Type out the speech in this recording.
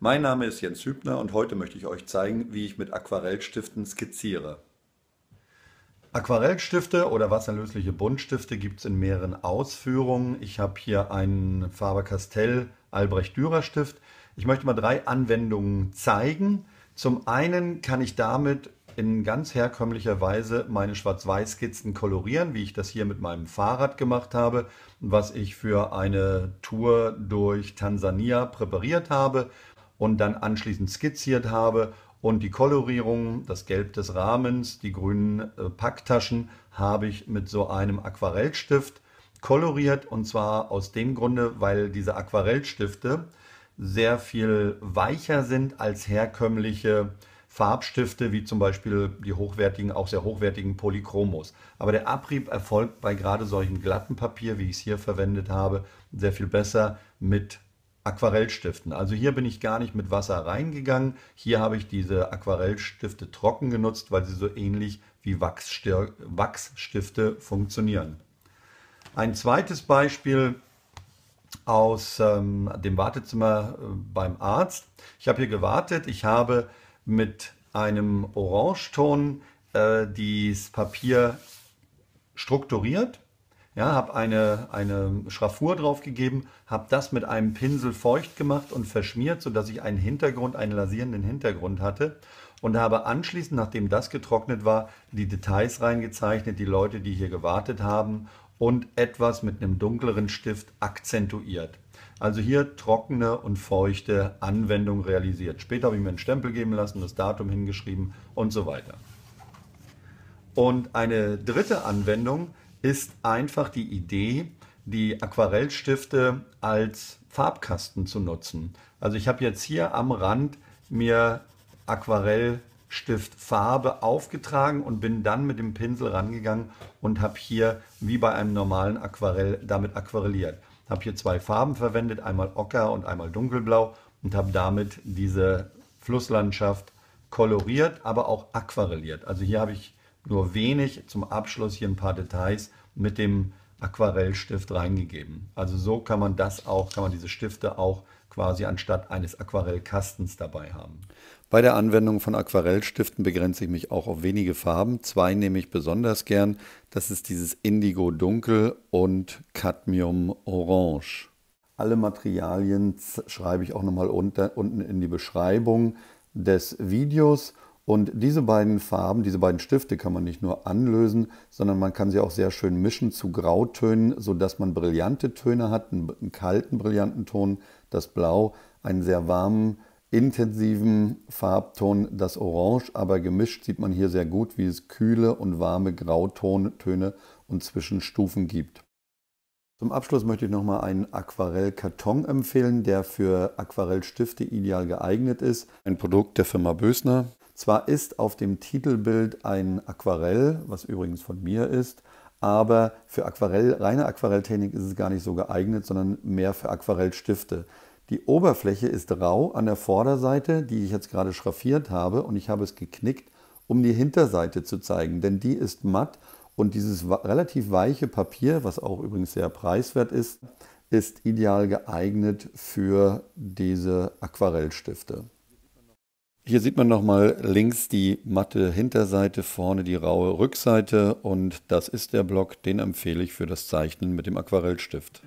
Mein Name ist Jens Hübner und heute möchte ich euch zeigen, wie ich mit Aquarellstiften skizziere. Aquarellstifte oder wasserlösliche Buntstifte gibt es in mehreren Ausführungen. Ich habe hier einen Faber-Castell Albrecht Dürer Stift. Ich möchte mal drei Anwendungen zeigen. Zum einen kann ich damit in ganz herkömmlicher Weise meine Schwarz-Weiß-Skizzen kolorieren, wie ich das hier mit meinem Fahrrad gemacht habe, was ich für eine Tour durch Tansania präpariert habe und dann anschließend skizziert habe. Und die Kolorierung, das Gelb des Rahmens, die grünen äh, Packtaschen habe ich mit so einem Aquarellstift koloriert. Und zwar aus dem Grunde, weil diese Aquarellstifte sehr viel weicher sind als herkömmliche Farbstifte, wie zum Beispiel die hochwertigen, auch sehr hochwertigen Polychromos. Aber der Abrieb erfolgt bei gerade solchen glatten Papier, wie ich es hier verwendet habe, sehr viel besser mit Aquarellstiften. Also hier bin ich gar nicht mit Wasser reingegangen. Hier habe ich diese Aquarellstifte trocken genutzt, weil sie so ähnlich wie Wachsstir Wachsstifte funktionieren. Ein zweites Beispiel aus ähm, dem Wartezimmer äh, beim Arzt. Ich habe hier gewartet. Ich habe mit einem Orangeton äh, das Papier strukturiert ja, habe eine, eine Schraffur draufgegeben, habe das mit einem Pinsel feucht gemacht und verschmiert, sodass ich einen Hintergrund, einen lasierenden Hintergrund hatte und habe anschließend, nachdem das getrocknet war, die Details reingezeichnet, die Leute, die hier gewartet haben und etwas mit einem dunkleren Stift akzentuiert. Also hier trockene und feuchte Anwendung realisiert. Später habe ich mir einen Stempel geben lassen, das Datum hingeschrieben und so weiter. Und eine dritte Anwendung ist einfach die Idee, die Aquarellstifte als Farbkasten zu nutzen. Also ich habe jetzt hier am Rand mir Aquarellstiftfarbe aufgetragen und bin dann mit dem Pinsel rangegangen und habe hier wie bei einem normalen Aquarell damit aquarelliert. Habe hier zwei Farben verwendet, einmal Ocker und einmal Dunkelblau und habe damit diese Flusslandschaft koloriert, aber auch aquarelliert. Also hier habe ich nur wenig. Zum Abschluss hier ein paar Details mit dem Aquarellstift reingegeben. Also so kann man das auch, kann man diese Stifte auch quasi anstatt eines Aquarellkastens dabei haben. Bei der Anwendung von Aquarellstiften begrenze ich mich auch auf wenige Farben. Zwei nehme ich besonders gern. Das ist dieses Indigo Dunkel und Cadmium Orange. Alle Materialien schreibe ich auch nochmal unten in die Beschreibung des Videos. Und diese beiden Farben, diese beiden Stifte kann man nicht nur anlösen, sondern man kann sie auch sehr schön mischen zu Grautönen, sodass man brillante Töne hat, einen, kalten brillanten Ton, das Blau, einen sehr warmen, intensiven Farbton, das Orange, aber gemischt sieht man hier sehr gut, wie es kühle und warme Grautöne und Zwischenstufen gibt. Zum Abschluss möchte ich nochmal einen Aquarellkarton empfehlen, der für Aquarellstifte ideal geeignet ist. Ein Produkt der Firma Bösner, zwar ist auf dem Titelbild ein Aquarell, was übrigens von mir ist, aber für Aquarell, reine Aquarelltechnik ist es gar nicht so geeignet, sondern mehr für Aquarellstifte. Die Oberfläche ist rau an der Vorderseite, die ich jetzt gerade schraffiert habe und ich habe es geknickt, um die Hinterseite zu zeigen, denn die ist matt und dieses relativ weiche Papier, was auch übrigens sehr preiswert ist, ist ideal geeignet für diese Aquarellstifte. Hier sieht man nochmal links die matte Hinterseite, vorne die raue Rückseite und das ist der Block, den empfehle ich für das Zeichnen mit dem Aquarellstift.